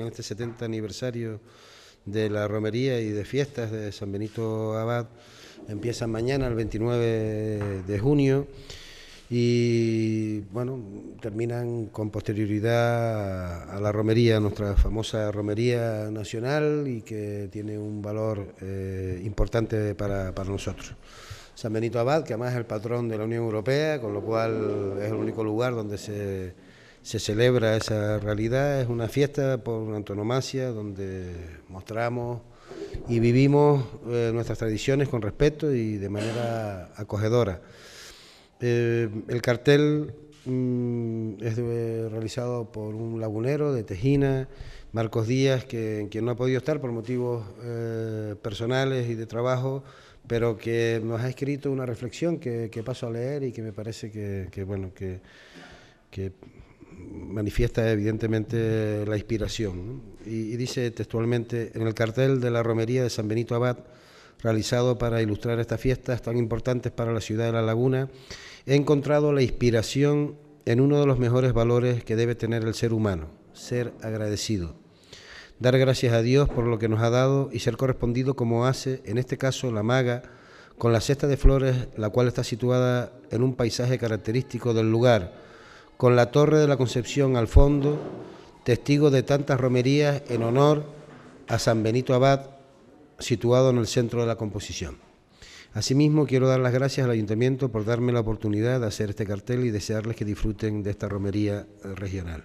En este 70 aniversario de la romería y de fiestas de San Benito Abad empiezan mañana, el 29 de junio, y bueno, terminan con posterioridad a la romería, nuestra famosa romería nacional y que tiene un valor eh, importante para, para nosotros. San Benito Abad, que además es el patrón de la Unión Europea, con lo cual es el único lugar donde se se celebra esa realidad. Es una fiesta por una antonomasia donde mostramos y vivimos eh, nuestras tradiciones con respeto y de manera acogedora. Eh, el cartel mm, es realizado por un lagunero de Tejina, Marcos Díaz, que, quien no ha podido estar por motivos eh, personales y de trabajo, pero que nos ha escrito una reflexión que, paso a leer y que me parece que, bueno, que manifiesta evidentemente la inspiración. Y, dice textualmente, en el cartel de la romería de San Benito Abad, realizado para ilustrar estas fiestas tan importantes para la ciudad de La Laguna, he encontrado la inspiración en uno de los mejores valores que debe tener el ser humano, ser agradecido. Dar gracias a Dios por lo que nos ha dado y ser correspondido como hace, en este caso, la maga, con la cesta de flores, la cual está situada en un paisaje característico del lugar, con la Torre de la Concepción al fondo, testigo de tantas romerías en honor a San Benito Abad, situado en el centro de la composición. Asimismo, quiero dar las gracias al Ayuntamiento por darme la oportunidad de hacer este cartel y desearles que disfruten de esta romería regional.